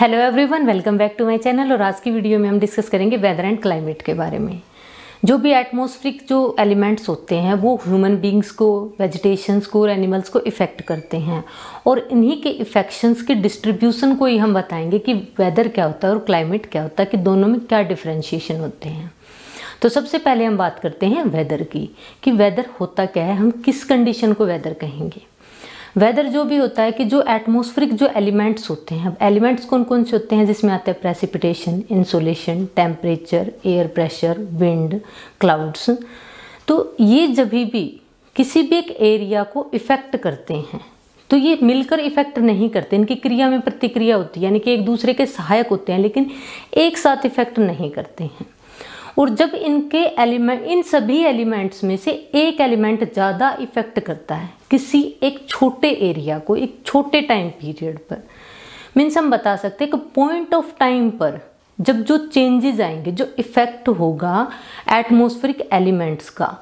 hello everyone welcome back to my channel और आज की वीडियो में हम डिस्कस करेंगे वेदर एंड क्लाइमेट के बारे में जो भी एटमॉस्फेरिक जो एलिमेंट्स होते हैं वो ह्यूमन बींग्स को वेजिटेशंस को और एनिमल्स को इफ़ेक्ट करते हैं और इन्हीं के इफेक्शंस के डिस्ट्रीब्यूशन को ही हम बताएंगे कि वेदर क्या होता है और क्लाइमेट क्या होता है कि दोनों में क्या डिफ्रेंशिएशन होते हैं तो सबसे पहले हम बात करते हैं वेदर की कि वेदर होता क्या है हम किस कंडीशन को वेदर कहेंगे वेदर जो भी होता है कि जो एटमोस्फ्रिक जो एलिमेंट्स होते हैं एलिमेंट्स कौन कौन से होते हैं जिसमें आते हैं precipitation insolation temperature air pressure wind clouds तो ये जब भी किसी भी एक एरिया को इफ़ेक्ट करते हैं तो ये मिलकर इफ़ेक्ट नहीं करते इनकी क्रिया में प्रतिक्रिया होती है यानी कि एक दूसरे के सहायक होते हैं लेकिन एक साथ इफ़ेक्ट नहीं करते हैं और जब इनके एलिमेंट इन सभी एलिमेंट्स में से एक एलिमेंट ज़्यादा इफेक्ट करता है किसी एक छोटे एरिया को एक छोटे टाइम पीरियड पर मीन्स हम बता सकते हैं कि पॉइंट ऑफ टाइम पर जब जो चेंजेस आएंगे जो इफेक्ट होगा एटमोस्फेरिक एलिमेंट्स का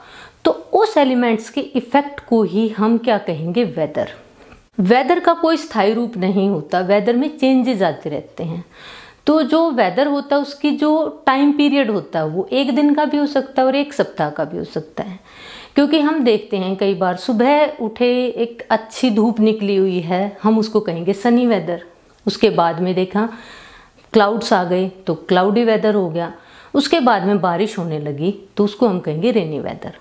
तो उस एलिमेंट्स के इफेक्ट को ही हम क्या कहेंगे वेदर वेदर का कोई स्थायी रूप नहीं होता वेदर में चेंजेस आते रहते हैं तो जो वेदर होता है उसकी जो टाइम पीरियड होता है वो एक दिन का भी हो सकता है और एक सप्ताह का भी हो सकता है क्योंकि हम देखते हैं कई बार सुबह उठे एक अच्छी धूप निकली हुई है हम उसको कहेंगे सनी वेदर उसके बाद में देखा क्लाउड्स आ गए तो क्लाउडी वेदर हो गया उसके बाद में बारिश होने लगी तो उसको हम कहेंगे रेनी वेदर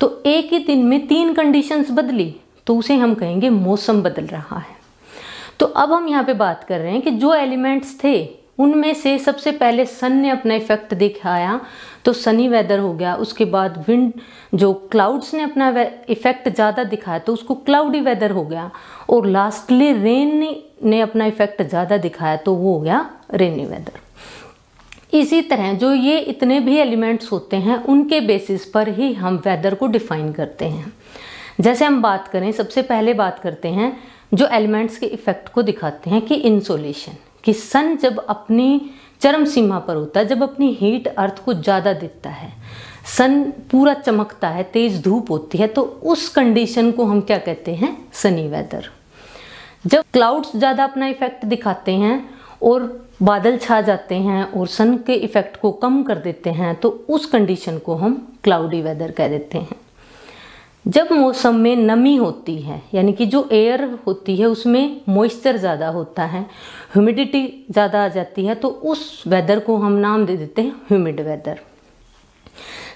तो एक ही दिन में तीन कंडीशंस बदली तो उसे हम कहेंगे मौसम बदल रहा है तो अब हम यहाँ पे बात कर रहे हैं कि जो एलिमेंट्स थे उनमें से सबसे पहले सन ने अपना इफेक्ट दिखाया तो सनी वेदर हो गया उसके बाद विंड जो क्लाउड्स ने अपना इफेक्ट ज़्यादा दिखाया तो उसको क्लाउडी वेदर हो गया और लास्टली रेन ने अपना इफेक्ट ज़्यादा दिखाया तो वो हो गया रेनी वेदर इसी तरह जो ये इतने भी एलिमेंट्स होते हैं उनके बेसिस पर ही हम वेदर को डिफाइन करते हैं जैसे हम बात करें सबसे पहले बात करते हैं जो एलिमेंट्स के इफ़ेक्ट को दिखाते हैं कि इंसोलेशन कि सन जब अपनी चरम सीमा पर होता है जब अपनी हीट अर्थ को ज़्यादा देता है सन पूरा चमकता है तेज़ धूप होती है तो उस कंडीशन को हम क्या कहते हैं सनी वेदर जब क्लाउड्स ज़्यादा अपना इफेक्ट दिखाते हैं और बादल छा जाते हैं और सन के इफेक्ट को कम कर देते हैं तो उस कंडीशन को हम क्लाउडी वेदर कह देते हैं जब मौसम में नमी होती है यानी कि जो एयर होती है उसमें मॉइस्चर ज़्यादा होता है ह्यूमिडिटी ज़्यादा आ जाती है तो उस वेदर को हम नाम दे देते हैं ह्यूमिड वेदर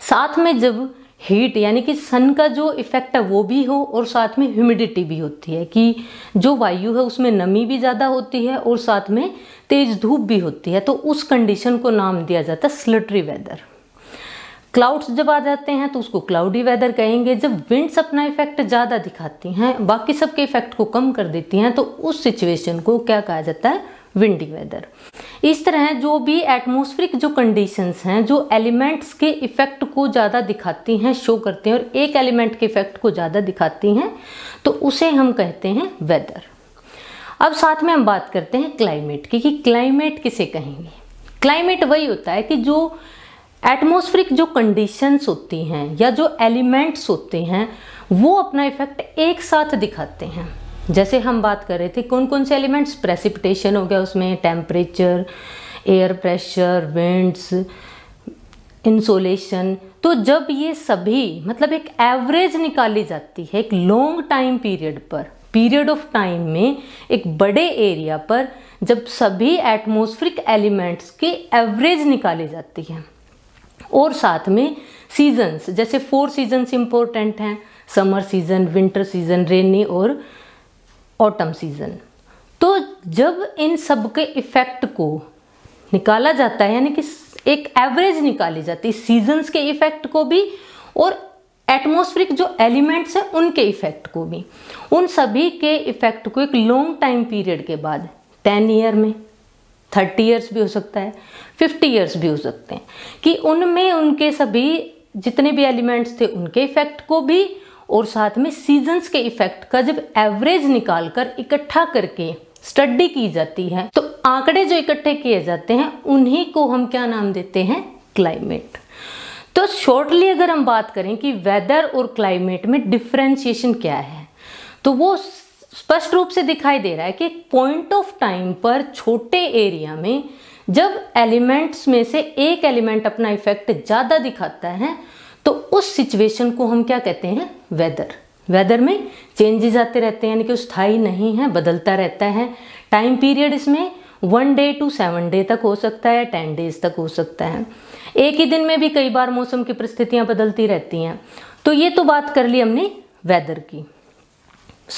साथ में जब हीट यानी कि सन का जो इफ़ेक्ट है वो भी हो और साथ में ह्यूमिडिटी भी होती है कि जो वायु है उसमें नमी भी ज़्यादा होती है और साथ में तेज़ धूप भी होती है तो उस कंडीशन को नाम दिया जाता है स्लटरी वेदर क्लाउड्स जब आ जाते हैं तो उसको क्लाउडी वेदर कहेंगे जब विंड्स अपना इफेक्ट ज़्यादा दिखाती हैं बाकी सबके इफेक्ट को कम कर देती हैं तो उस सिचुएशन को क्या कहा जाता है विंडी वेदर इस तरह जो भी एटमॉस्फेरिक जो कंडीशंस हैं जो एलिमेंट्स के इफेक्ट को ज़्यादा दिखाती हैं शो करते हैं और एक एलिमेंट के इफेक्ट को ज़्यादा दिखाती हैं तो उसे हम कहते हैं वेदर अब साथ में हम बात करते हैं क्लाइमेट की कि क्लाइमेट किसे कहेंगे क्लाइमेट वही होता है कि जो एटमोस्फ्रिक जो कंडीशंस होती हैं या जो एलिमेंट्स होते हैं वो अपना इफेक्ट एक साथ दिखाते हैं जैसे हम बात कर रहे थे कौन कौन से एलिमेंट्स प्रेसिपिटेशन हो गया उसमें temperature air pressure winds insolation तो जब ये सभी मतलब एक एवरेज निकाली जाती है एक लॉन्ग टाइम पीरियड पर पीरियड ऑफ टाइम में एक बड़े एरिया पर जब सभी एटमोस्फ्रिक एलिमेंट्स की एवरेज निकाली जाती है और साथ में सीजन्स जैसे फोर सीजन्स इम्पोर्टेंट हैं summer season winter season rainy और ऑटम सीज़न तो जब इन सब के इफ़ेक्ट को निकाला जाता है यानी कि एक एवरेज निकाली जाती है सीजन्स के इफ़ेक्ट को भी और एटमॉस्फेरिक जो एलिमेंट्स हैं उनके इफ़ेक्ट को भी उन सभी के इफ़ेक्ट को एक लॉन्ग टाइम पीरियड के बाद टेन ईयर में थर्टी ईयर्स भी हो सकता है फिफ्टी ईयर्स भी हो सकते हैं कि उनमें उनके सभी जितने भी एलिमेंट्स थे उनके इफेक्ट को भी और साथ में सीजन्स के इफेक्ट का जब एवरेज निकाल कर इकट्ठा करके स्टडी की जाती है तो आंकड़े जो इकट्ठे किए जाते हैं उन्हीं को हम क्या नाम देते हैं क्लाइमेट तो शॉर्टली अगर हम बात करें कि वेदर और क्लाइमेट में डिफ्रेंशिएशन क्या है तो वो स्पष्ट रूप से दिखाई दे रहा है कि पॉइंट ऑफ टाइम पर छोटे एरिया में जब एलिमेंट्स में से एक एलिमेंट अपना इफेक्ट ज़्यादा दिखाता है तो उस सिचुएशन को हम क्या कहते हैं वेदर वेदर में चेंजेस आते रहते हैं यानी कि स्थाई नहीं है बदलता रहता है टाइम पीरियड इसमें one day two seven day तक हो सकता है टेन डेज तक हो सकता है एक ही दिन में भी कई बार मौसम की परिस्थितियां बदलती रहती हैं तो ये तो बात कर ली हमने वेदर की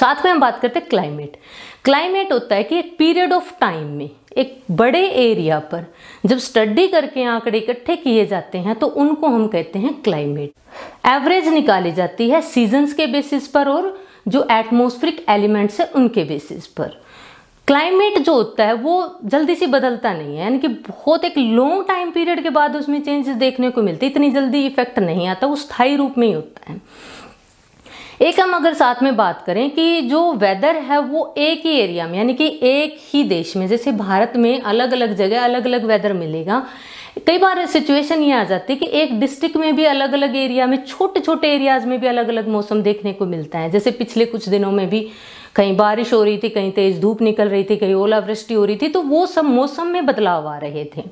साथ में हम बात करते हैं क्लाइमेट क्लाइमेट होता है कि एक पीरियड ऑफ टाइम में एक बड़े एरिया पर जब स्टडी करके आंकड़े इकट्ठे किए जाते हैं तो उनको हम कहते हैं क्लाइमेट एवरेज निकाली जाती है सीजन्स के बेसिस पर और जो एटमोस्फ्रिक एलिमेंट्स हैं उनके बेसिस पर क्लाइमेट जो होता है वो जल्दी से बदलता नहीं है यानी कि बहुत एक लॉन्ग टाइम पीरियड के बाद उसमें चेंजेस देखने को मिलते इतनी जल्दी इफेक्ट नहीं आता वो स्थायी रूप में ही होता है एक हम अगर साथ में बात करें कि जो वेदर है वो एक ही एरिया में यानी कि एक ही देश में जैसे भारत में अलग अलग जगह अलग अलग वेदर मिलेगा कई बार सिचुएशन ये आ जाती है कि एक डिस्ट्रिक्ट में भी अलग अलग एरिया में छोटे छोटे एरियाज में भी अलग अलग मौसम देखने को मिलता है जैसे पिछले कुछ दिनों में भी कहीं बारिश हो रही थी कहीं तेज़ धूप निकल रही थी कहीं ओलावृष्टि हो रही थी तो वो सब मौसम में बदलाव आ रहे थे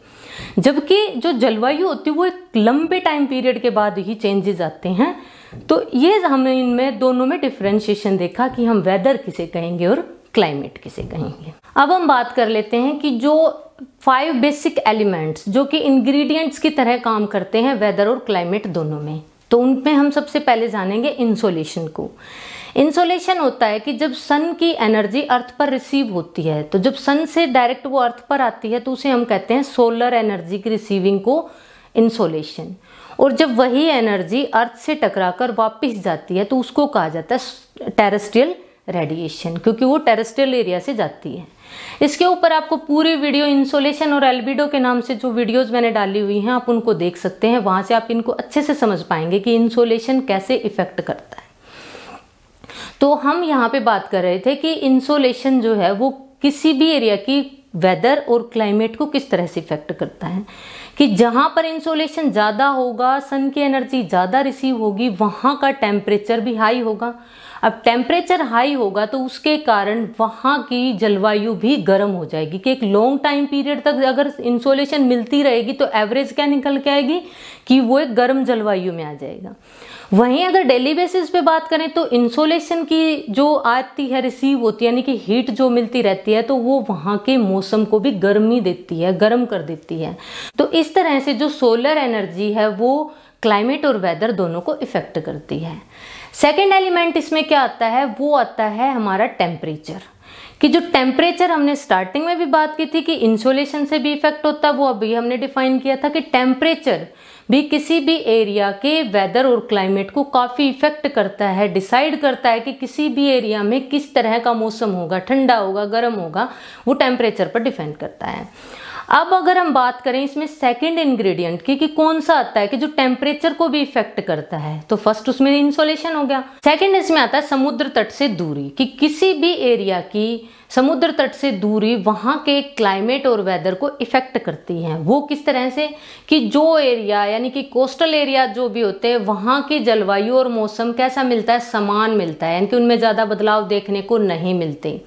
जबकि जो जलवायु होती है वो एक लंबे टाइम पीरियड के बाद ही चेंजेस आते हैं तो ये हमने इनमें दोनों में डिफ्रेंशिएशन देखा कि हम वेदर किसे कहेंगे और क्लाइमेट किसे कहेंगे अब हम बात कर लेते हैं कि जो फाइव बेसिक एलिमेंट्स जो कि इंग्रेडिएंट्स की तरह काम करते हैं वेदर और क्लाइमेट दोनों में तो उनमें हम सबसे पहले जानेंगे इंसोलेशन को इंसोलेशन होता है कि जब सन की एनर्जी अर्थ पर रिसीव होती है तो जब सन से डायरेक्ट वो अर्थ पर आती है तो उसे हम कहते हैं सोलर एनर्जी की रिसीविंग को इंसोलेशन और जब वही एनर्जी अर्थ से टकराकर वापस जाती है तो उसको कहा जाता है टेरेस्ट्रियल रेडिएशन क्योंकि वो टेरेस्ट्रियल एरिया से जाती है इसके ऊपर आपको पूरी वीडियो इंसोलेशन और एल्बिडो के नाम से जो वीडियोस मैंने डाली हुई हैं आप उनको देख सकते हैं वहाँ से आप इनको अच्छे से समझ पाएंगे कि इंसोलेशन कैसे इफ़ेक्ट करता है तो हम यहाँ पे बात कर रहे थे कि इंसोलेशन जो है वो किसी भी एरिया की वेदर और क्लाइमेट को किस तरह से इफ़ेक्ट करता है कि जहाँ पर इंसोलेशन ज़्यादा होगा सन की एनर्जी ज़्यादा रिसीव होगी वहाँ का टेम्परेचर भी हाई होगा अब टेम्परेचर हाई होगा तो उसके कारण वहाँ की जलवायु भी गर्म हो जाएगी कि एक लॉन्ग टाइम पीरियड तक अगर इंसोलेशन मिलती रहेगी तो एवरेज क्या निकल के आएगी कि वो एक गर्म जलवायु में आ जाएगा वहीं अगर डेली बेसिस पे बात करें तो इंसोलेशन की जो आती है रिसीव होती है यानी कि हीट जो मिलती रहती है तो वो वहाँ के मौसम को भी गर्मी देती है गर्म कर देती है तो इस तरह से जो सोलर एनर्जी है वो क्लाइमेट और वेदर दोनों को इफ़ेक्ट करती है सेकेंड एलिमेंट इसमें क्या आता है वो आता है हमारा टेम्परेचर कि जो टेम्परेचर हमने स्टार्टिंग में भी बात की थी कि इंसोलेशन से भी इफेक्ट होता है वो अभी हमने डिफाइन किया था कि टेम्परेचर भी किसी भी एरिया के वेदर और क्लाइमेट को काफ़ी इफ़ेक्ट करता है डिसाइड करता है कि किसी भी एरिया में किस तरह का मौसम होगा ठंडा होगा गर्म होगा वो टेम्परेचर पर डिपेंड करता है अब अगर हम बात करें इसमें सेकंड इंग्रेडिएंट की कि कौन सा आता है कि जो टेम्परेचर को भी इफेक्ट करता है तो फर्स्ट उसमें इंसोलेशन हो गया सेकंड इसमें आता है समुद्र तट से दूरी कि किसी भी एरिया की समुद्र तट से दूरी वहाँ के क्लाइमेट और वेदर को इफेक्ट करती है वो किस तरह से कि जो एरिया यानी कि कोस्टल एरिया जो भी होते हैं वहाँ की जलवायु और मौसम कैसा मिलता है समान मिलता है यानी कि उनमें ज़्यादा बदलाव देखने को नहीं मिलते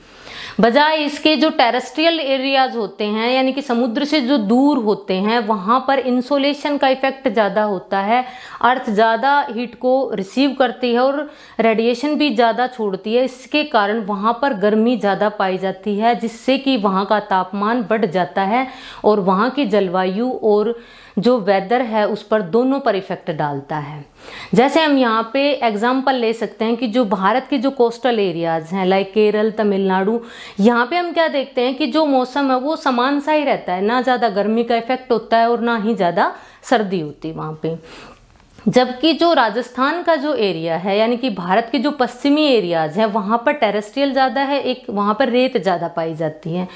बजाय इसके जो टेरेस्ट्रियल एरियाज होते हैं यानी कि समुद्र से जो दूर होते हैं वहाँ पर इंसोलेशन का इफेक्ट ज़्यादा होता है अर्थ ज़्यादा हीट को रिसीव करती है और रेडिएशन भी ज़्यादा छोड़ती है इसके कारण वहाँ पर गर्मी ज़्यादा पाई जाती है जिससे कि वहाँ का तापमान बढ़ जाता है और वहाँ की जलवायु और जो वेदर है उस पर दोनों पर इफ़ेक्ट डालता है जैसे हम यहाँ पे एग्जांपल ले सकते हैं कि जो भारत के जो कोस्टल एरियाज़ हैं लाइक केरल तमिलनाडु यहाँ पे हम क्या देखते हैं कि जो मौसम है वो समान सा ही रहता है ना ज़्यादा गर्मी का इफ़ेक्ट होता है और ना ही ज़्यादा सर्दी होती है वहाँ पे जबकि जो राजस्थान का जो एरिया है यानी कि भारत के जो पश्चिमी एरियाज हैं वहाँ पर टेरेस्ट्रियल ज़्यादा है एक वहाँ पर रेत ज़्यादा पाई जाती है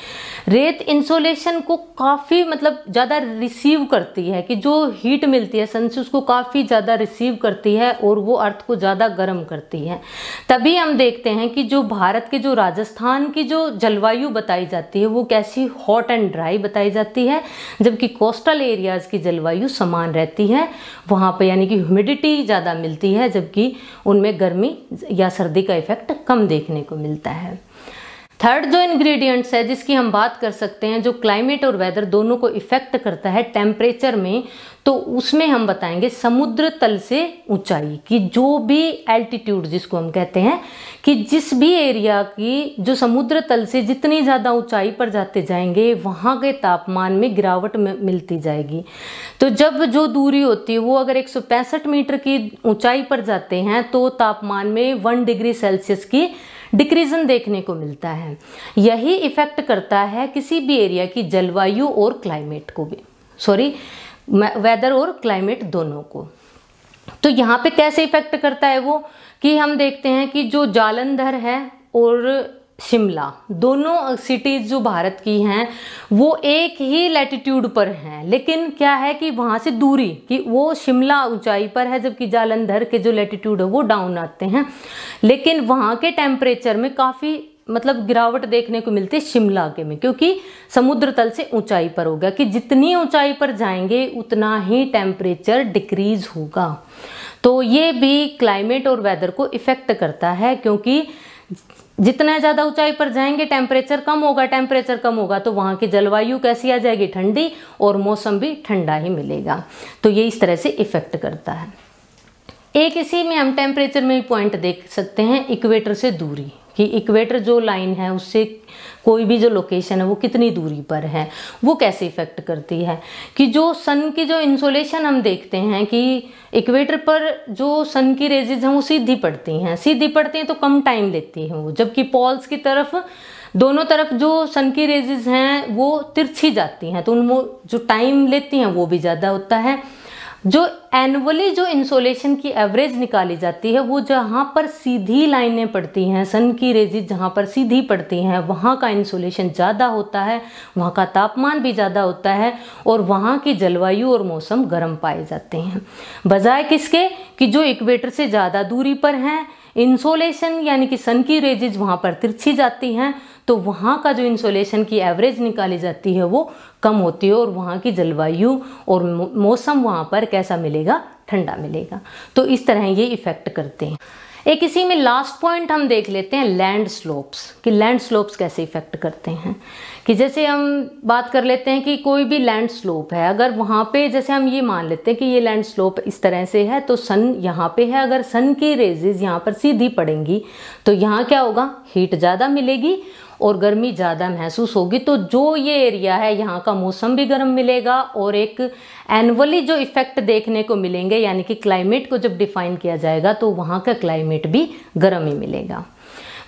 रेत इंसोलेशन को काफ़ी मतलब ज़्यादा रिसीव करती है कि जो हीट मिलती है सन से उसको काफ़ी ज़्यादा रिसीव करती है और वो अर्थ को ज़्यादा गर्म करती है तभी हम देखते हैं कि जो भारत के जो राजस्थान की जो जलवायु बताई जाती है वो कैसी हॉट एंड ड्राई बताई जाती है जबकि कोस्टल एरियाज़ की जलवायु समान रहती है वहाँ पर यानी कि ह्यूमिडिटी ज़्यादा मिलती है जबकि उनमें गर्मी या सर्दी का इफेक्ट कम देखने को मिलता है थर्ड जो इंग्रेडिएंट्स है जिसकी हम बात कर सकते हैं जो क्लाइमेट और वेदर दोनों को इफेक्ट करता है टेम्परेचर में तो उसमें हम बताएंगे समुद्र तल से ऊंचाई कि जो भी एल्टीट्यूड जिसको हम कहते हैं कि जिस भी एरिया की जो समुद्र तल से जितनी ज़्यादा ऊंचाई पर जाते जाएंगे वहाँ के तापमान में गिरावट मिलती जाएगी तो जब जो दूरी होती है वो अगर एक मीटर की ऊँचाई पर जाते हैं तो तापमान में वन डिग्री सेल्सियस की डिक्रीजन देखने को मिलता है यही इफेक्ट करता है किसी भी एरिया की जलवायु और क्लाइमेट को भी सॉरी वेदर और क्लाइमेट दोनों को तो यहाँ पे कैसे इफेक्ट करता है वो कि हम देखते हैं कि जो जालंधर है और शिमला दोनों सिटीज़ जो भारत की हैं वो एक ही लैटिट्यूड पर हैं लेकिन क्या है कि वहाँ से दूरी कि वो शिमला ऊंचाई पर है जबकि जालंधर के जो लैटिट्यूड है वो डाउन आते हैं लेकिन वहाँ के टेम्परेचर में काफ़ी मतलब गिरावट देखने को मिलती है शिमला के में क्योंकि समुद्र तल से ऊंचाई पर होगा कि जितनी ऊंचाई पर जाएंगे उतना ही टेम्परेचर डिक्रीज होगा तो ये भी क्लाइमेट और वेदर को इफ़ेक्ट करता है क्योंकि जितना ज़्यादा ऊंचाई पर जाएंगे टेम्परेचर कम होगा टेम्परेचर कम होगा तो वहाँ की जलवायु कैसी आ जाएगी ठंडी और मौसम भी ठंडा ही मिलेगा तो ये इस तरह से इफेक्ट करता है एक इसी में हम टेम्परेचर में भी पॉइंट देख सकते हैं इक्वेटर से दूरी कि इक्वेटर जो लाइन है उससे कोई भी जो लोकेशन है वो कितनी दूरी पर है वो कैसे इफ़ेक्ट करती है कि जो सन की जो इंसोलेशन हम देखते हैं कि इक्वेटर पर जो सन की रेजेज हैं वो सीधी पड़ती हैं सीधी पड़ती हैं तो कम टाइम लेती हैं वो जबकि पॉल्स की तरफ दोनों तरफ जो सन की रेजेज हैं वो तिरछी जाती हैं तो उनमें जो टाइम लेती हैं वो भी ज़्यादा होता है जो एनुअली जो इंसोलेशन की एवरेज निकाली जाती है वो जहाँ पर सीधी लाइनें पड़ती हैं सन की रेजिज जहाँ पर सीधी पड़ती हैं वहाँ का इंसोलेशन ज़्यादा होता है वहाँ का तापमान भी ज़्यादा होता है और वहाँ की जलवायु और मौसम गर्म पाए जाते हैं बजाय किसके कि जो इक्वेटर से ज़्यादा दूरी पर हैं इंसोलेशन यानी कि सन की रेजिज वहाँ पर तिरछी जाती हैं तो वहाँ का जो इंसोलेशन की एवरेज निकाली जाती है वो कम होती है और वहाँ की जलवायु और मौसम वहाँ पर कैसा मिलेगा ठंडा मिलेगा तो इस तरह ये इफ़ेक्ट करते हैं एक इसी में लास्ट पॉइंट हम देख लेते हैं लैंड स्लोप्स कि लैंड स्लोप्स कैसे इफ़ेक्ट करते हैं कि जैसे हम बात कर लेते हैं कि कोई भी लैंड स्लोप है अगर वहाँ पे जैसे हम ये मान लेते हैं कि ये लैंड स्लोप इस तरह से है तो सन यहाँ पे है अगर सन की रेजेज यहाँ पर सीधी पड़ेंगी तो यहाँ क्या होगा हीट ज़्यादा मिलेगी और गर्मी ज़्यादा महसूस होगी तो जो ये एरिया है यहाँ का मौसम भी गर्म मिलेगा और एक एनअली जो इफ़ेक्ट देखने को मिलेंगे यानी कि क्लाइमेट को जब डिफाइन किया जाएगा तो वहाँ का क्लाइमेट भी गर्म ही मिलेगा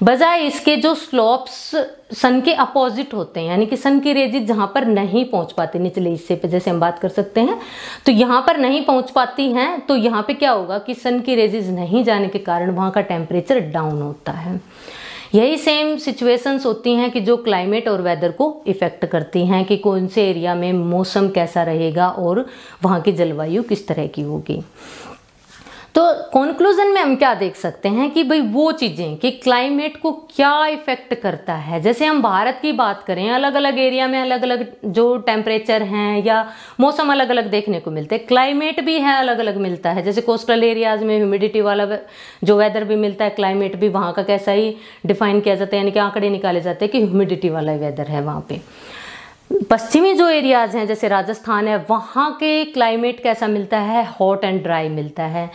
बजाय इसके जो स्लॉप्स सन के अपोजिट होते हैं यानी कि सन की रेजिज जहाँ पर नहीं पहुँच पाती निचले हिस्से पे जैसे हम बात कर सकते हैं तो यहाँ पर नहीं पहुँच पाती हैं तो यहाँ पे क्या होगा कि सन की रेजिज नहीं जाने के कारण वहाँ का टेम्परेचर डाउन होता है यही सेम सिचुएशंस होती हैं कि जो क्लाइमेट और वेदर को इफ़ेक्ट करती हैं कि कौन से एरिया में मौसम कैसा रहेगा और वहाँ की जलवायु किस तरह की होगी तो कॉन्क्लूज़न में हम क्या देख सकते हैं कि भाई वो चीज़ें कि क्लाइमेट को क्या इफ़ेक्ट करता है जैसे हम भारत की बात करें अलग अलग एरिया में अलग अलग जो टेम्परेचर हैं या मौसम अलग अलग देखने को मिलते हैं क्लाइमेट भी है अलग अलग मिलता है जैसे कोस्टल एरियाज़ में ह्यूमिडिटी वाला जो वेदर भी मिलता है क्लाइमेट भी वहाँ का कैसा ही डिफाइन किया जाता है यानी कि आंकड़े निकाले जाते हैं कि ह्यूमिडिटी वाला वेदर है वहाँ पर पश्चिमी जो एरियाज़ हैं जैसे राजस्थान है वहाँ के क्लाइमेट कैसा मिलता है हॉट एंड ड्राई मिलता है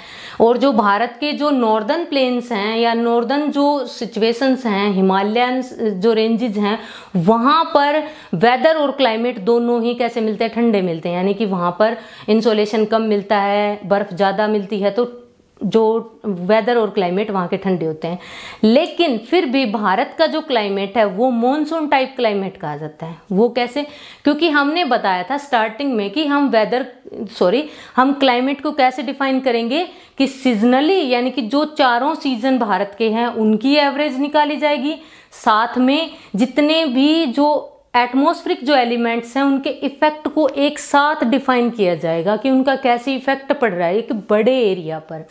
और जो भारत के जो नॉर्दर्न प्लेन्स हैं या नॉर्दर्न जो सिचुएशंस हैं हिमालयन जो रेंजेज हैं वहाँ पर वेदर और क्लाइमेट दोनों ही कैसे मिलते हैं ठंडे मिलते हैं यानी कि वहाँ पर इंसोलेशन कम मिलता है बर्फ़ ज़्यादा मिलती है तो जो वेदर और क्लाइमेट वहाँ के ठंडे होते हैं लेकिन फिर भी भारत का जो क्लाइमेट है वो मॉनसून टाइप क्लाइमेट कहा जाता है वो कैसे क्योंकि हमने बताया था स्टार्टिंग में कि हम वेदर सॉरी हम क्लाइमेट को कैसे डिफाइन करेंगे कि सीजनली यानी कि जो चारों सीजन भारत के हैं उनकी एवरेज निकाली जाएगी साथ में जितने भी जो एटमॉस्फेरिक जो एलिमेंट्स हैं उनके इफ़ेक्ट को एक साथ डिफाइन किया जाएगा कि उनका कैसे इफ़ेक्ट पड़ रहा है एक बड़े एरिया पर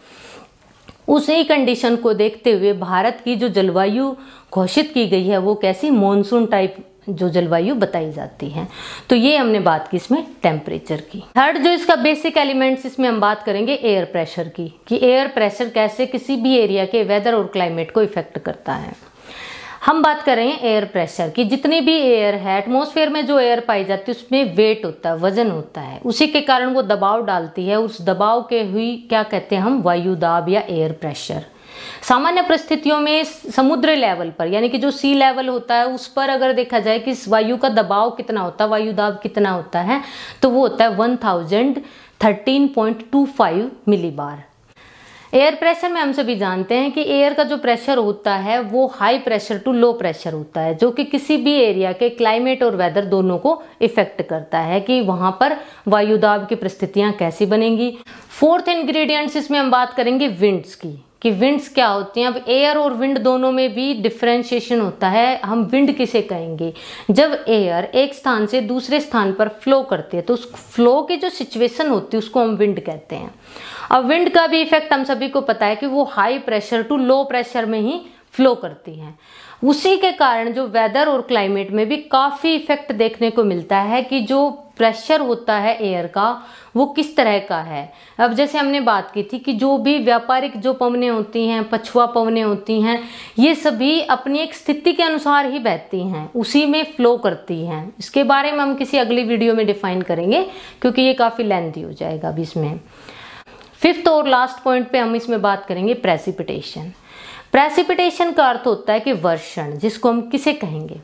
उसी कंडीशन को देखते हुए भारत की जो जलवायु घोषित की गई है वो कैसी मॉनसून टाइप जो जलवायु बताई जाती है तो ये हमने बात की इसमें टेम्परेचर की थर्ड जो इसका बेसिक एलिमेंट्स इसमें हम बात करेंगे एयर प्रेशर की कि एयर प्रेशर कैसे किसी भी एरिया के वेदर और क्लाइमेट को इफेक्ट करता है हम बात कर रहे हैं एयर प्रेशर की जितनी भी एयर है एटमोसफेयर में जो एयर पाई जाती है उसमें वेट होता है वजन होता है उसी के कारण वो दबाव डालती है उस दबाव के हुई क्या कहते हैं हम वायु दाब या एयर प्रेशर सामान्य परिस्थितियों में समुद्र लेवल पर यानी कि जो सी लेवल होता है उस पर अगर देखा जाए कि वायु का दबाव कितना होता है वायु दाब कितना होता है तो वो होता है one thousand thirteen point two five millibar air pressure में हम सभी जानते हैं कि एयर का जो प्रेशर होता है वो high pressure to low pressure होता है जो कि किसी भी एरिया के क्लाइमेट और वेदर दोनों को इफेक्ट करता है कि वहाँ पर वायुदाब की परिस्थितियाँ कैसी बनेंगी फोर्थ इंग्रेडिएंट्स इसमें हम बात करेंगे विंड्स की कि विंड्स क्या होती हैं अब एयर और विंड दोनों में भी डिफ्रेंशिएशन होता है हम विंड किसे कहेंगे जब एयर एक स्थान से दूसरे स्थान पर फ्लो करती है तो उस फ्लो की जो सिचुएशन होती है उसको हम विंड कहते हैं अब विंड का भी इफेक्ट हम सभी को पता है कि वो high pressure to low pressure में ही फ्लो करती हैं उसी के कारण जो वेदर और क्लाइमेट में भी काफ़ी इफेक्ट देखने को मिलता है कि जो प्रेशर होता है एयर का वो किस तरह का है अब जैसे हमने बात की थी कि जो भी व्यापारिक जो पवने होती हैं पछुआ पवने होती हैं ये सभी अपनी एक स्थिति के अनुसार ही बहती हैं उसी में फ्लो करती हैं इसके बारे में हम किसी अगली वीडियो में डिफाइन करेंगे क्योंकि ये काफ़ी लेंथी हो जाएगा अभी इसमें फिफ्थ और लास्ट पॉइंट पे हम इसमें बात करेंगे प्रेसिपिटेशन प्रेसिपिटेशन का अर्थ होता है कि वर्षण जिसको हम किसे कहेंगे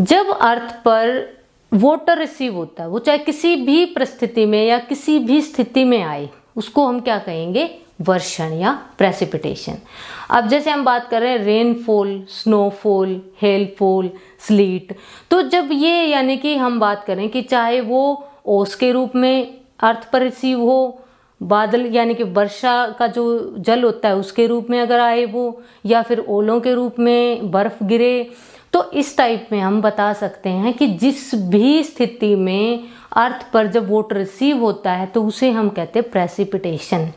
जब अर्थ पर वोटर रिसीव होता है वो चाहे किसी भी परिस्थिति में या किसी भी स्थिति में आए उसको हम क्या कहेंगे वर्षण या प्रेसिपिटेशन अब जैसे हम बात कर रहे हैं रेनफॉल स्नोफॉल हेलफॉल स्लीट तो जब ये यानी कि हम बात करें कि चाहे वो ओस के रूप में अर्थ पर रिसीव हो बादल यानी कि वर्षा का जो जल होता है उसके रूप में अगर आए वो या फिर ओलों के रूप में बर्फ़ गिरे तो इस टाइप में हम बता सकते हैं कि जिस भी स्थिति में अर्थ पर जब वोट रिसीव होता है तो उसे हम कहते हैं प्रेसिपिटेशन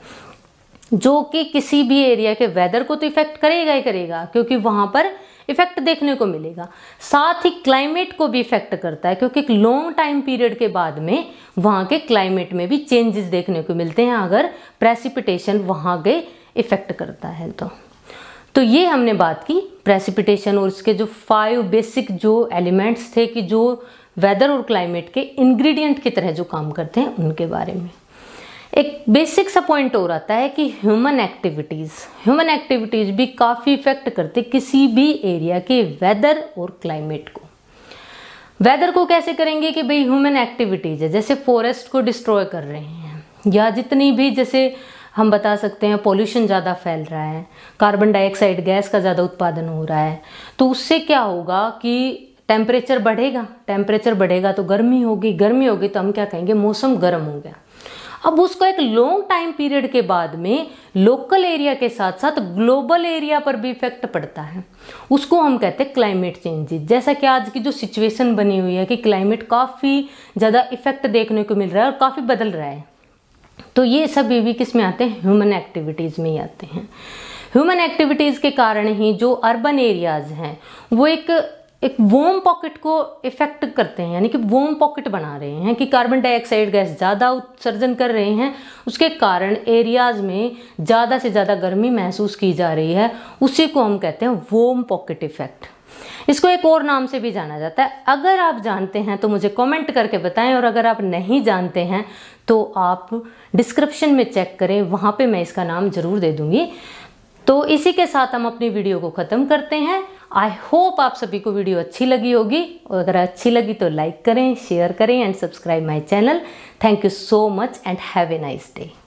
जो कि किसी भी एरिया के वेदर को तो इफेक्ट करेगा ही करेगा क्योंकि वहाँ पर इफेक्ट देखने को मिलेगा साथ ही क्लाइमेट को भी इफेक्ट करता है क्योंकि एक लॉन्ग टाइम पीरियड के बाद में वहाँ के क्लाइमेट में भी चेंजेस देखने को मिलते हैं अगर प्रेसिपिटेशन वहाँ के इफेक्ट करता है तो तो ये हमने बात की प्रेसिपिटेशन और इसके जो फाइव बेसिक जो एलिमेंट्स थे कि जो वेदर और क्लाइमेट के इंग्रेडिएंट की तरह जो काम करते हैं उनके बारे में एक बेसिक सा पॉइंट और आता है कि ह्यूमन एक्टिविटीज़ ह्यूमन एक्टिविटीज़ भी काफ़ी इफेक्ट करते किसी भी एरिया के वेदर और क्लाइमेट को वेदर को कैसे करेंगे कि भाई ह्यूमन एक्टिविटीज़ है जैसे फॉरेस्ट को डिस्ट्रॉय कर रहे हैं या जितनी भी जैसे हम बता सकते हैं पोल्यूशन ज़्यादा फैल रहा है कार्बन डाइऑक्साइड गैस का ज़्यादा उत्पादन हो रहा है तो उससे क्या होगा कि टेम्परेचर बढ़ेगा टेम्परेचर बढ़ेगा तो गर्मी होगी गर्मी होगी तो हम क्या कहेंगे मौसम गर्म हो गया अब उसको एक लॉन्ग टाइम पीरियड के बाद में लोकल एरिया के साथ साथ ग्लोबल एरिया पर भी इफेक्ट पड़ता है उसको हम कहते हैं क्लाइमेट चेंजेस जैसा कि आज की जो सिचुएशन बनी हुई है कि क्लाइमेट काफ़ी ज़्यादा इफेक्ट देखने को मिल रहा है और काफ़ी बदल रहा है तो ये सब ये भी किस में आते हैं ह्यूमन एक्टिविटीज़ में ही आते हैं ह्यूमन एक्टिविटीज़ के कारण ही जो अर्बन एरियाज़ हैं वो एक एक वोम पॉकेट को इफेक्ट करते हैं यानी कि वोम पॉकेट बना रहे हैं कि कार्बन डाइऑक्साइड गैस ज़्यादा उत्सर्जन कर रहे हैं उसके कारण एरियाज़ में ज़्यादा से ज़्यादा गर्मी महसूस की जा रही है उसी को हम कहते हैं वोम पॉकेट इफेक्ट इसको एक और नाम से भी जाना जाता है अगर आप जानते हैं तो मुझे कमेंट करके बताएं और अगर आप नहीं जानते हैं तो आप डिस्क्रिप्शन में चेक करें वहाँ पे मैं इसका नाम ज़रूर दे दूँगी तो इसी के साथ हम अपनी वीडियो को ख़त्म करते हैं आई होप आप सभी को वीडियो अच्छी लगी होगी और अगर अच्छी लगी तो लाइक करें शेयर करें and subscribe my channel thank you so much and have a nice day